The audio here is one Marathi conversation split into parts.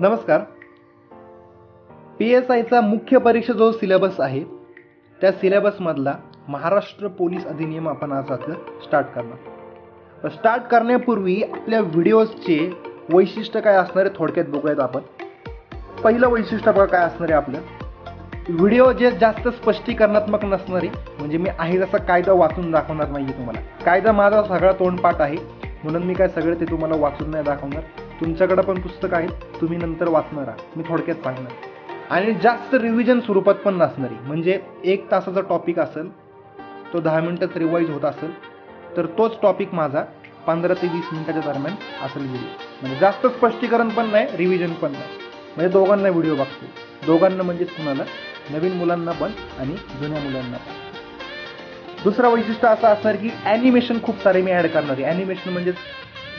नमस्कार पी एस आयचा मुख्य परीक्षा जो सिलेबस आहे त्या सिलेबसमधला महाराष्ट्र पोलीस अधिनियम आपण आज आता स्टार्ट करणार स्टार्ट करण्यापूर्वी आपल्या व्हिडिओजचे वैशिष्ट्य काय असणार आहे थोडक्यात बघूयात आपण पहिलं वैशिष्ट्य बघा काय असणार आहे आपलं व्हिडिओ जे जास्त स्पष्टीकरणात्मक नसणारे म्हणजे मी आहे जसा कायदा वाचून दाखवणार नाही तुम्हाला कायदा माझा सगळा तोंडपाठ आहे म्हणून मी काय सगळं ते तुम्हाला वाचून नाही दाखवणार तुमच्याकडं पण पुस्तक आहे तुम्ही नंतर वाचणार आहात मी थोडक्यात सांगणार आणि जास्त रिव्हिजन स्वरूपात पण नसणारी म्हणजे एक तासाचा टॉपिक असेल तो दहा मिनटात रिवाईज होत असेल तर तोच टॉपिक माझा पंधरा ते वीस मिनिटाच्या दरम्यान असेल व्हिडिओ म्हणजे जास्त स्पष्टीकरण पण नाही रिव्हिजन पण नाही म्हणजे दोघांना व्हिडिओ बघतो दोघांना म्हणजेच कुणाला नवीन मुलांना पण आणि जुन्या मुलांना पण दुसरं वैशिष्ट्य असं असणार की ॲनिमेशन खूप सारे मी ॲड करणार आहे ॲनिमेशन म्हणजेच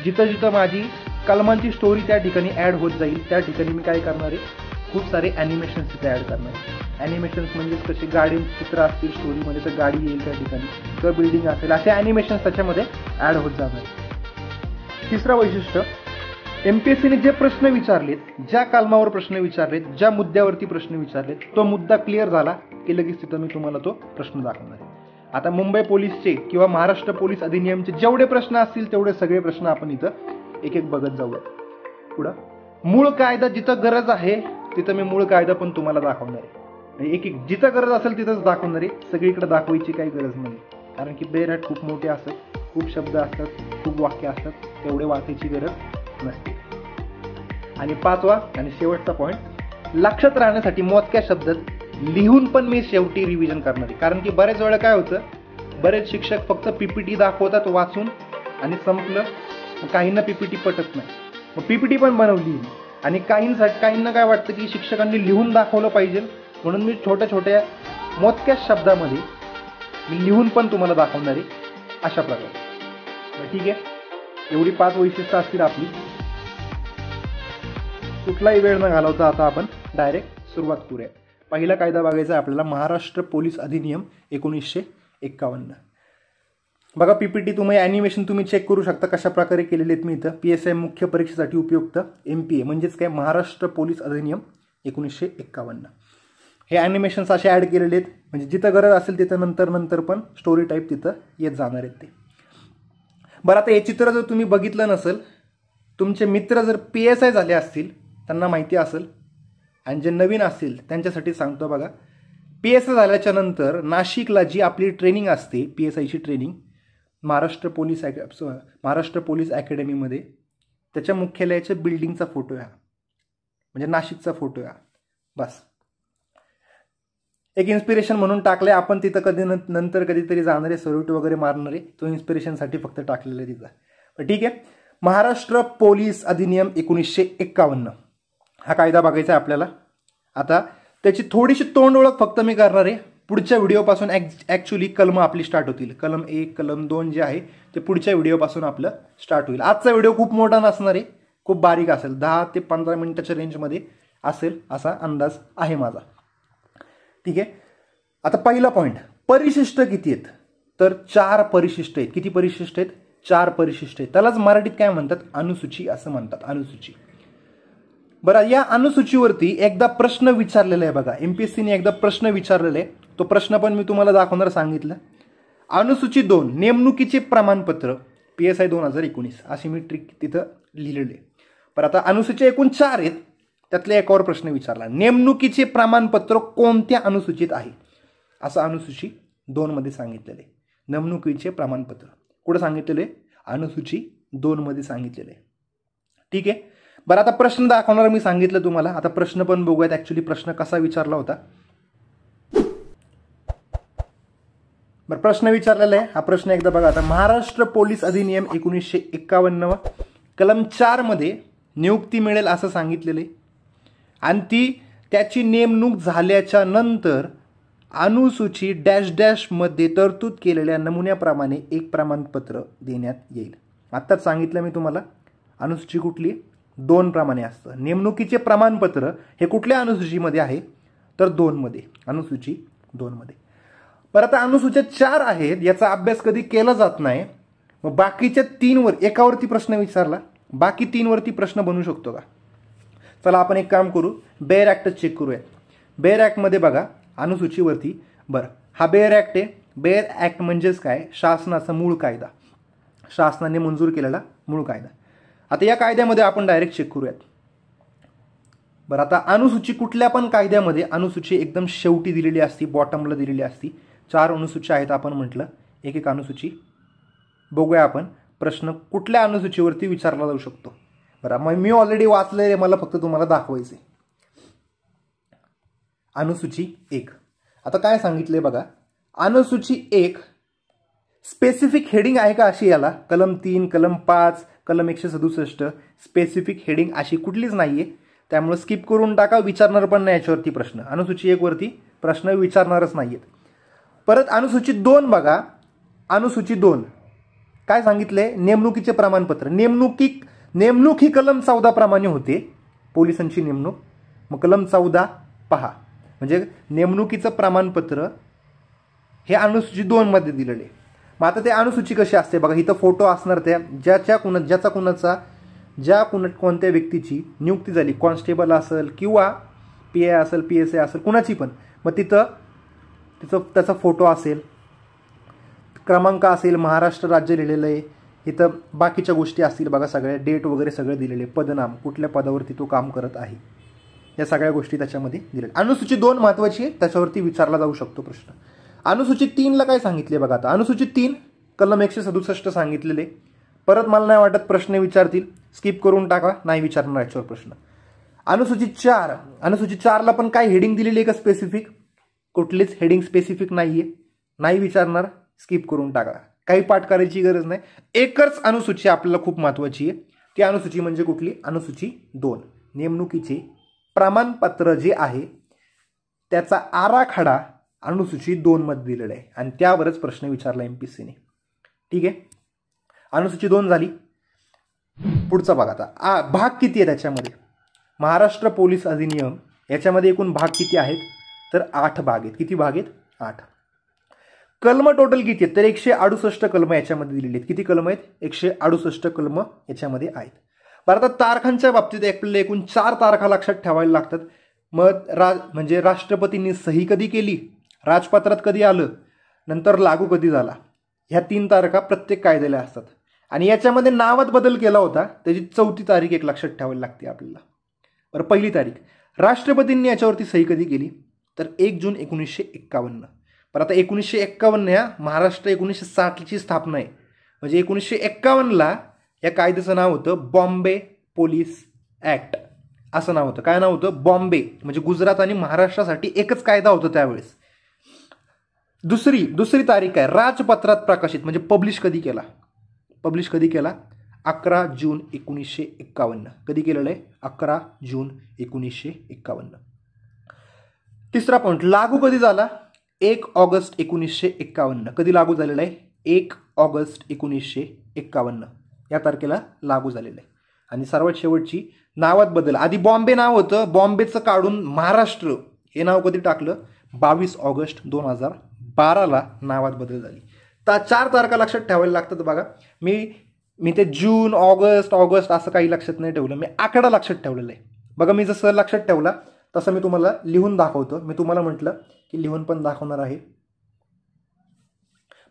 जिथं जिथं माझी कलमांची स्टोरी त्या ठिकाणी ऍड होत जाईल त्या ठिकाणी मी काय करणार आहे खूप सारे ॲनिमेशन्स तिथे ऍड करणार आहे ॲनिमेशन्स म्हणजेच कसे गाडी चित्र असतील स्टोरीमध्ये तर गाडी येईल त्या ठिकाणी किंवा बिल्डिंग असेल असे ॲनिमेशन्स त्याच्यामध्ये ॲड होत जाणार तिसरं वैशिष्ट्य एम पी एस सीने जे प्रश्न विचारलेत ज्या कलमावर प्रश्न विचारलेत ज्या मुद्द्यावरती प्रश्न विचारलेत तो मुद्दा क्लिअर झाला की लगेच तिथं मी तुम्हाला तो प्रश्न दाखवणार आहे आता मुंबई पोलीसचे किंवा महाराष्ट्र पोलीस अधिनियमचे जेवढे प्रश्न असतील तेवढे सगळे प्रश्न आपण इथं एक एक बघत जाऊयात पुढं मूळ कायदा जिथं गरज आहे तिथं मी मूळ कायदा पण तुम्हाला दाखवणार आहे एक एक जिथं गरज असेल तिथंच दाखवणार आहे सगळीकडे दाखवायची काही गरज नाही कारण की बेराट खूप मोठे असतात खूप शब्द असतात खूप वाक्य असतात तेवढे वाचायची गरज नसते आणि पाचवा आणि शेवटचा पॉईंट लक्षात राहण्यासाठी मोजक्या शब्दात लिहून पण मी शेवटी रिव्हिजन करणार आहे कारण की बरेच वेळा काय होतं बरेच शिक्षक फक्त पीपीटी दाखवतात वाचून आणि संपलं काहींना पीपीटी पटत नाही मग पीपीटी पण बनवली आणि काहींसाठी काहींना काय वाटतं की शिक्षकांनी लिहून दाखवलं पाहिजे म्हणून मी छोट्या छोट्या मोजक्याच शब्दामध्ये मी लिहून पण तुम्हाला दाखवणारे अशा प्रकारे ठीक आहे एवढी पाच वैशिष्ट्य असतील आपली कुठलाही वेळ न घालवता आता आपण डायरेक्ट सुरुवात करूया पहिला कायदा बघायचा आपल्याला महाराष्ट्र पोलीस अधिनियम एकोणीसशे एक्कावन्न बघा पीपीटी तुम्ही ॲनिमेशन तुम्ही चेक करू शकता कशा प्रकारे केलेले आहेत मी इथं पी एस आय मुख्य परीक्षेसाठी उपयुक्त एम पी ए म्हणजेच काय महाराष्ट्र पोलीस अधिनियम एकोणीसशे एक्कावन्न हे ॲनिमेशन्स असे ॲड केलेले आहेत म्हणजे जिथं गरज असेल तिथं नंतर नंतर पण स्टोरी टाईप तिथं येत जाणार आहेत ते बरं आता हे चित्र जर तुम्ही बघितलं नसेल तुमचे मित्र जर पी एस आय झाले असतील त्यांना माहिती असेल आणि जे नवीन असतील त्यांच्यासाठी सांगतो बघा पी एस आय झाल्याच्या नंतर नाशिकला जी आपली ट्रेनिंग असते पी एस आयची ट्रेनिंग महाराष्ट्र पोलीस अॅक महाराष्ट्र पोलीस अकॅडमीमध्ये त्याच्या मुख्यालयाच्या बिल्डिंगचा फोटो आहे म्हणजे नाशिकचा फोटो आहे बस एक इन्स्पिरेशन म्हणून टाकले आपण तिथं कधी नंतर कधीतरी जाणारे सल्यूट वगैरे मारणारे तो इन्स्पिरेशनसाठी फक्त टाकलेला आहे तिथं ठीक आहे महाराष्ट्र पोलीस अधिनियम एकोणीसशे एक्कावन्न हा कायदा बघायचा आहे आपल्याला आता त्याची थोडीशी तोंड ओळख फक्त मी करणार आहे पुढच्या व्हिडिओपासून ॲक् ॲक्च्युली कलम आपली स्टार्ट होतील कलम एक कलम दोन जे आहे ते पुढच्या व्हिडिओपासून आपलं स्टार्ट होईल आजचा व्हिडिओ खूप मोठा नसणार आहे खूप बारीक असेल दहा ते पंधरा मिनिटाच्या रेंजमध्ये असेल असा अंदाज आहे माझा ठीक आहे आता पहिला पॉईंट परिशिष्ट किती आहेत तर चार परिशिष्ट आहेत किती परिशिष्ट आहेत चार परिशिष्ट आहेत त्यालाच मराठीत काय म्हणतात अनुसूची असं म्हणतात अनुसूची बरं या अनुसूचीवरती एकदा प्रश्न विचारलेला आहे बघा एम पी एस सीने एकदा प्रश्न विचारलेला आहे तो प्रश्न पण मी तुम्हाला दाखवणार सांगितला अनुसूचित दोन नेमणुकीचे प्रमाणपत्र पी एस आय दोन हजार एकोणीस अशी मी ट्रिक तिथं लिहिलेले पर आता अनुसूचित एकूण चार आहेत त्यातल्या एकावर प्रश्न विचारला नेमणुकीचे प्रमाणपत्र कोणत्या अनुसूचित आहे असं अनुसूची दोनमध्ये सांगितलेलं आहे नेमणुकीचे प्रमाणपत्र कुठं सांगितलेले आहे अनुसूची दोनमध्ये सांगितलेले ठीक आहे बरं आता प्रश्न दाखवणार मी सांगितलं तुम्हाला आता प्रश्न पण बघूयात ॲक्च्युली प्रश्न कसा विचारला होता बरं प्रश्न विचारलेला आहे हा प्रश्न एकदा बघा आता महाराष्ट्र पोलीस अधिनियम एकोणीसशे एक्कावन्न कलम चारमध्ये नियुक्ती मिळेल असं सांगितलेलं आहे आणि ती त्याची नेमणूक झाल्याच्या नंतर अनुसूची डॅश डॅशमध्ये तरतूद केलेल्या नमुन्याप्रमाणे एक प्रमाणपत्र देण्यात येईल आत्ताच सांगितलं मी तुम्हाला अनुसूची कुठली दोन प्रमाणे असतं नेमणुकीचे प्रमाणपत्र हे कुठल्या अनुसूचीमध्ये आहे तर दोनमध्ये अनुसूची दोनमध्ये बरं आता अनुसूचित चार आहेत याचा अभ्यास कधी केला जात नाही मग बाकीच्या तीनवर एकावरती प्रश्न विचारला बाकी तीनवरती प्रश्न बनू शकतो का चला आपण एक काम करू बेअर ॲक्टच चेक करूया बेअर ॲक्टमध्ये बघा अनुसूचीवरती बरं हा बेअर ॲक्ट आहे बेअर ॲक्ट म्हणजेच काय शासनाचा मूळ कायदा शासनाने मंजूर केलेला मूळ कायदा आता या कायद्यामध्ये आपण डायरेक्ट चेक करूयात बरं आता अनुसूची कुठल्या पण कायद्यामध्ये अनुसूची एकदम शेवटी दिलेली असती बॉटमला दिलेली असती चार अनुसूची आहेत आपण म्हटलं एक एक अनुसूची बघूया आपण प्रश्न कुठल्या अनुसूचीवरती विचारला जाऊ शकतो बरं मग मी ऑलरेडी वाचलेले मला फक्त तुम्हाला दाखवायचे अनुसूची एक आता काय सांगितले बघा अनुसूची एक स्पेसिफिक हेडिंग आहे का अशी याला कलम तीन कलम पाच कलम एकशे सदुसष्ट स्पेसिफिक हेडिंग अशी कुठलीच नाही आहे त्यामुळे स्किप करून टाका विचारणार पण नाही याच्यावरती प्रश्न अनुसूची एकवरती प्रश्न विचारणारच नाही आहेत परत अनुसूचित दोन बघा अनुसूचित दोन काय सांगितले नेमणुकीचे प्रमाणपत्र नेमणुकी नेमणूक ही कलम चौदा प्रमाणे होते पोलिसांची नेमणूक मग कलम चौदा पहा म्हणजे नेमणुकीचं प्रमाणपत्र हे अनुसूची दोनमध्ये दिलेले मग आता ते अनुसूची कशी असते बघा इथं फोटो असणार त्या ज्याच्या कुणा ज्याचा कुणाचा ज्या कुणा कोणत्या व्यक्तीची नियुक्ती झाली कॉन्स्टेबल असेल किंवा पी ए असेल पी एस ए असेल कुणाची पण मग तिथं तिचं त्याचा फोटो असेल क्रमांक असेल महाराष्ट्र राज्य लिहिलेलं आहे इथं बाकीच्या गोष्टी असतील बघा सगळ्या डेट वगैरे सगळे दिलेले पदनाम कुठल्या पदावरती तो काम करत आहे या सगळ्या गोष्टी त्याच्यामध्ये दिलेल्या अनुसूचित दोन महत्त्वाची आहे त्याच्यावरती विचारला जाऊ शकतो प्रश्न अनुसूचित तीनला काय सांगितले बघा आता अनुसूचित तीन कलम एकशे सदुसष्ट सांगितलेले परत मला नाही वाटत प्रश्न विचारतील स्किप करून टाका नाही विचारणार याच्यावर प्रश्न अनुसूचित चार अनुसूचित चारला पण काय हेडिंग दिलेली आहे का स्पेसिफिक कुठलीच हेडिंग स्पेसिफिक नाही आहे नाही विचारणार स्किप करून टाका काही पाठ करायची गरज नाही एकच अनुसूची आपल्याला खूप महत्त्वाची आहे ती अनुसूची म्हणजे कुठली अनुसूची दोन नेमणुकीचे प्रमाणपत्र जे आहे त्याचा आराखडा अनुसूची दोनमध्ये दिलेला आहे आणि त्यावरच प्रश्न विचारला एम पी सीने ठीक आहे अनुसूची दोन झाली पुढचा भाग आता आ भाग किती आहे त्याच्यामध्ये महाराष्ट्र पोलीस अधिनियम याच्यामध्ये एकूण भाग किती आहेत तर आठ भाग आहेत किती भाग आहेत आठ कलम टोटल किती आहेत तर एकशे अडुसष्ट कलम याच्यामध्ये दिलेली आहेत किती कलम आहेत एकशे अडुसष्ट कलम याच्यामध्ये आहेत बरं आता तारखांच्या बाबतीत आपल्याला एकूण चार तारखा लक्षात ठेवायला लागतात मग रा म्हणजे राष्ट्रपतींनी सही कधी केली राजपत्रात कधी आलं नंतर लागू कधी झाला ह्या तीन तारखा प्रत्येक कायद्याला असतात आणि याच्यामध्ये नावात बदल केला होता त्याची चौथी तारीख एक लक्षात ठेवायला लागते आपल्याला बरं पहिली तारीख राष्ट्रपतींनी याच्यावरती सही कधी केली तर एक जून एकोणीसशे एक्कावन्न पण आता एकोणीसशे एक्कावन्न ह्या महाराष्ट्र एकोणीसशे साठची स्थापना आहे म्हणजे एकोणीसशे एक्कावन्नला या कायद्याचं नाव होतं बॉम्बे पोलीस ॲक्ट असं नाव होतं काय नाव होतं बॉम्बे म्हणजे गुजरात आणि महाराष्ट्रासाठी एकच कायदा होता त्यावेळेस दुसरी दुसरी तारीख आहे राजपत्रात प्रकाशित म्हणजे पब्लिश कधी केला पब्लिश कधी केला अकरा जून एकोणीसशे एक्कावन्न कधी केलेलं आहे अकरा जून एकोणीसशे एक्कावन्न तिसरा पॉईंट लागू कधी झाला एक ऑगस्ट एकोणीसशे एक्कावन्न कधी लागू झालेला आहे एक ऑगस्ट एकोणीसशे एक्कावन्न या तारखेला लागू झालेलं आहे आणि सर्वात शेवटची नावात बदल आधी बॉम्बे नाव होतं बॉम्बेचं काढून महाराष्ट्र हे नाव कधी टाकलं बावीस ऑगस्ट दोन हजार बाराला नावात बदल झाली तर चार तारखा लक्षात ठेवायला लागतात बघा मी मी ते जून ऑगस्ट ऑगस्ट असं काही लक्षात नाही ठेवलं मी आकडा लक्षात ठेवलेला आहे बघा मी जसं लक्षात ठेवला तसं मी तुम्हाला लिहून दाखवतो मी तुम्हाला म्हटलं की लिहून पण दाखवणार आहे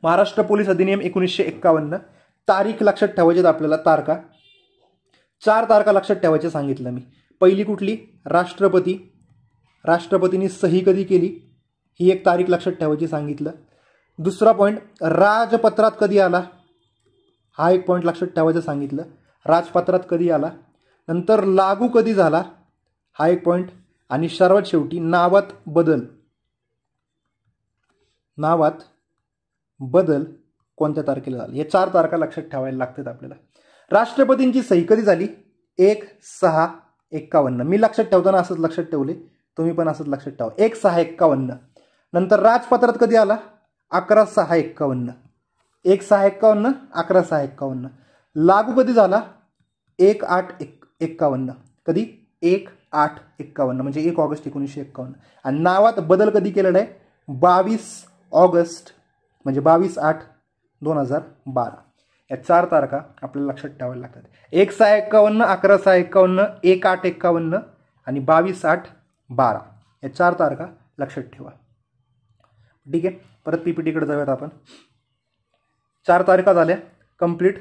महाराष्ट्र पोलीस अधिनियम एकोणीसशे एक्कावन्न तारीख लक्षात ठेवायची आपल्याला तारखा चार तारखा लक्षात ठेवायचे सांगितलं मी पहिली कुठली राष्ट्रपती राष्ट्रपतींनी सही कधी केली ही एक तारीख लक्षात ठेवायची सांगितलं दुसरा पॉईंट राजपत्रात कधी आला हा एक पॉईंट लक्षात ठेवायचं सांगितलं राजपत्रात कधी आला नंतर लागू कधी झाला हा एक पॉईंट आणि सर्वात शेवटी नावात बदल नावात बदल कोणत्या तारखेला झाला या चार तारखा लक्षात ठेवायला लागतात आपल्याला राष्ट्रपतींची सही कधी झाली एक सहा एक्कावन्न मी लक्षात ठेवताना असंच लक्षात ठेवले तुम्ही पण असंच लक्षात ठेवा एक सहा एक्कावन्न नंतर राजपत्रात कधी आला अकरा सहा एक्कावन्न एक सहा एक्कावन्न अकरा सहा एक्कावन्न लागू कधी झाला एक आठ एक एक्कावन्न कधी एक आठ एक्कावन्न म्हणजे एक ऑगस्ट एकोणीसशे एक्कावन्न आणि नावात बदल कधी केलेला आहे बावीस ऑगस्ट म्हणजे बावीस आठ दोन हजार बारा या चार तारखा आपल्याला लक्षात ठेवायला लागतात एक सहा एक्कावन्न अकरा सहा एक्कावन्न एक आठ एक्कावन्न आणि बावीस आठ बारा या चार तारखा लक्षात ठेवा ठीक आहे परत पी पी टीकडे जाऊयात आपण चार तारखा झाल्या कम्प्लीट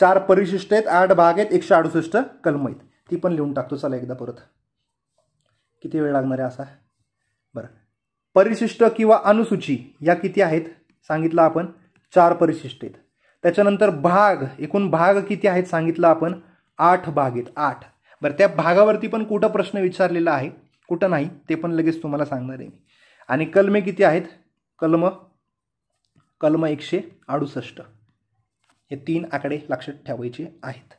चार परिशिष्ट आहेत आठ भाग आहेत एकशे अडुसष्ट कलम आहेत ती पण लिहून टाकतो चला एकदा परत किती वेळ लागणार आहे असा बरं परिशिष्ट किंवा अनुसूची या किती आहेत सांगितलं आपण चार परिशिष्ट आहेत त्याच्यानंतर भाग एकूण भाग किती आहेत सांगितलं आपण आठ भाग आहेत आठ बरं त्या भागावरती पण कुठं प्रश्न विचारलेला आहे कुठं नाही ते पण लगेच तुम्हाला सांगणार आहे मी आणि कलमे किती आहेत कलम कलम एकशे अडुसष्ट हे तीन आकडे लक्षात ठेवायचे आहेत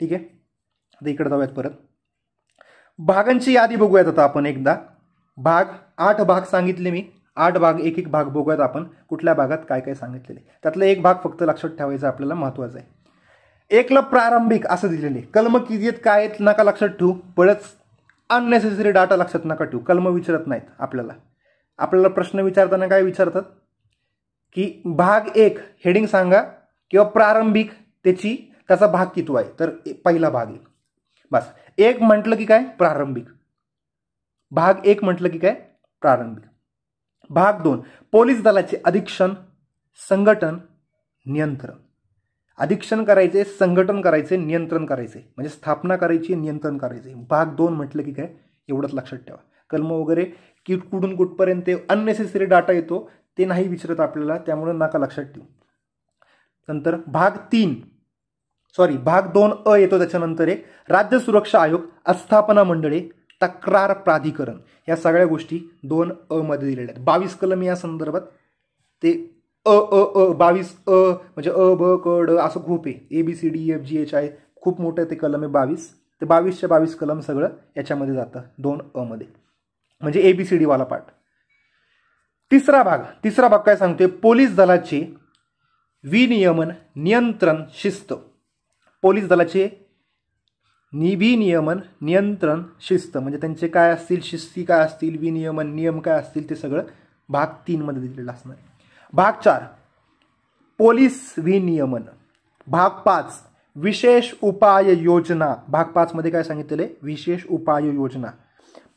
ठीक आहे आता इकडे जाऊयात परत भागांची यादी बघूयात आता आपण एकदा भाग आठ भाग सांगितले मी आठ भाग एक एक भाग बघूयात आपण कुठल्या भागात काय काय सांगितलेले त्यातला एक भाग फक्त लक्षात ठेवायचा आपल्याला महत्त्वाचा आहे एकला प्रारंभिक असं दिलेले कलम किती आहेत काय आहेत नका लक्षात ठेवू पळच अननेसेसरी डाटा लक्षात नका ठेवू कलम विचारत नाहीत आपल्याला आपल्याला प्रश्न विचारताना काय विचारतात की भाग एक हेडिंग सांगा किंवा प्रारंभिक त्याची त्याचा भाग किती आहे तर पहिला भाग आहे बस एक म्हटलं की काय प्रारंभिक भाग एक म्हटलं की काय प्रारंभिक भाग दोन पोलीस दलाचे अधिक्षण संघटन नियंत्रण अधिक्षण करायचे संघटन करायचे नियंत्रण करायचे म्हणजे स्थापना करायची नियंत्रण करायचे भाग दोन म्हटलं की काय एवढंच लक्षात ठेवा कलम वगैरे की कुठून कुठपर्यंत अननेसेसरी डाटा येतो ते नाही विचारत आपल्याला त्यामुळे नाका लक्षात ठेवू नंतर भाग तीन सॉरी भाग दोन अ येतो त्याच्यानंतर एक राज्य सुरक्षा आयोग आस्थापना मंडळे तक्रार प्राधिकरण या सगळ्या गोष्टी दोन अ मध्ये दिलेल्या आहेत बावीस कलम या संदर्भात ते अ अ अ बावीस अ म्हणजे अ ब क ड असं खूप आहे A B C D F G H आहे खूप मोठं ते कलम आहे बावीस ते बावीसच्या बावीस कलम सगळं याच्यामध्ये जातं दोन अ मध्ये म्हणजे ए बी सी डी वाला पाठ तिसरा भाग तिसरा भाग काय सांगतोय पोलीस दलाचे विनियमन नियंत्रण शिस्त पोलीस दलाचे नियमन नियंत्रण शिस्त म्हणजे त्यांचे काय असतील शिस्ती काय असतील विनियमन नियम काय असतील ते सगळं भाग मध्ये दिलेलं असणार भाग चार पोलीस विनियमन भाग पाच विशेष उपाय योजना भाग मध्ये काय सांगितले विशेष उपाय योजना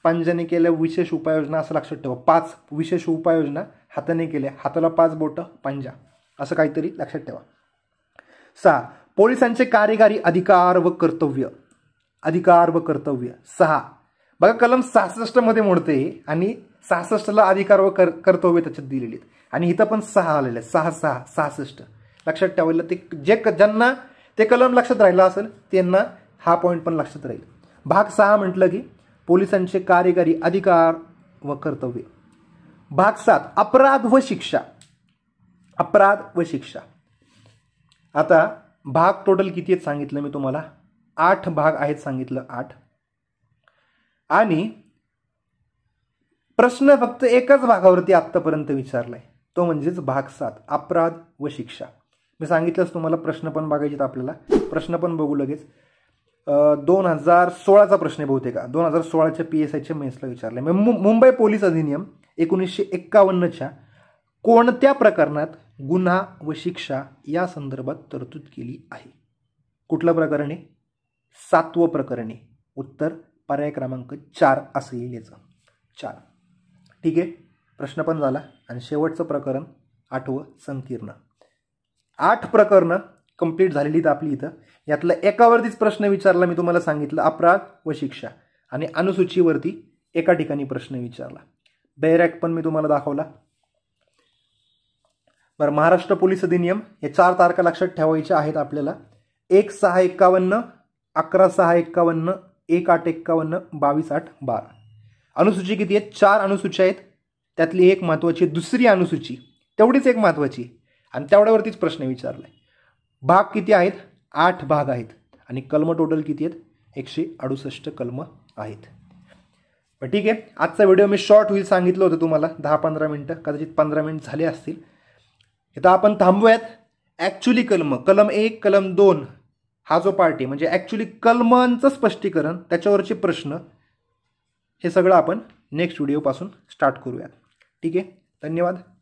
पंजाने केल्या विशेष उपाययोजना असं लक्षात ठेवा पाच विशेष उपाययोजना हाताने केल्या हाताला पाच बोटं पंजा असं काहीतरी लक्षात ठेवा सहा पोलिसांचे कार्यकारी अधिकार व कर्तव्य अधिकार व कर्तव्य सहा बघा कलम मध्ये मोडते आणि सहासष्टला अधिकार व कर्तव्य त्याच्यात दिलेली आहेत आणि इथं पण सहा आलेले आहे सहा सहा सहासष्ट लक्षात ठेवायला ते जे ज्यांना ते कलम लक्षात राहिलं असेल त्यांना हा पॉईंट पण लक्षात राहील भाग सहा म्हटलं की पोलिसांचे कार्यकारी अधिकार व कर्तव्य भाग सात अपराध व शिक्षा अपराध व शिक्षा आता भाग टोटल किती आहेत सांगितलं मी तुम्हाला आठ भाग आहेत सांगितलं आठ आणि प्रश्न फक्त एकाच भागावरती आत्तापर्यंत विचारलाय तो म्हणजेच भाग सात अपराध व शिक्षा मी सांगितलंच तुम्हाला प्रश्न पण बघायचे आपल्याला प्रश्न पण बघू लगेच दोन हजार सोळाचा प्रश्न बहुतेक दोन हजार सोळाच्या पी एस आयच्या मेन्सला विचारले मुंबई पोलीस अधिनियम एकोणीसशे एक्कावन्नच्या कोणत्या प्रकरणात गुन्हा व शिक्षा या संदर्भात तरतूद केली आहे कुठलं प्रकरणे सातवं प्रकरणे उत्तर पर्याय क्रमांक चार असं याचं चार ठीक आहे प्रश्न पण झाला आणि शेवटचं प्रकरण आठवं संकीर्ण आठ प्रकरणं कंप्लीट झालेली आहेत आपली इथं यातलं एकावरतीच प्रश्न विचारला मी तुम्हाला सांगितलं अपराध व शिक्षा आणि अनुसूचीवरती एका ठिकाणी प्रश्न विचारला बेरॅक पण मी तुम्हाला दाखवला बरं महाराष्ट्र पोलीस अधिनियम हे चार तारखा लक्षात ठेवायच्या आहेत आपल्याला एक सहा एक्कावन्न अकरा सहा एक्कावन्न एक आठ एक्कावन्न बावीस आठ बारा अनुसूची किती आहेत चार अनुसूची आहेत त्यातली एक महत्त्वाची दुसरी अनुसूची तेवढीच एक महत्त्वाची आणि तेवढ्यावरतीच प्रश्न विचारला आहे भाग किती आहेत आठ भाग आहेत आणि कलम टोटल किती आहेत एकशे अडुसष्ट कलम आहेत ठीक आहे आजचा व्हिडिओ मी शॉर्ट होईल सांगितलं होतं तुम्हाला दहा पंधरा मिनटं कदाचित पंधरा मिनिट झाले असतील इथं आपण थांबूयात ॲक्च्युली कलम कलम एक कलम दोन हा जो पार्टी म्हणजे ॲक्च्युली कलमांचं स्पष्टीकरण त्याच्यावरचे प्रश्न हे सगळं आपण नेक्स्ट व्हिडिओपासून स्टार्ट करूयात ठीक आहे धन्यवाद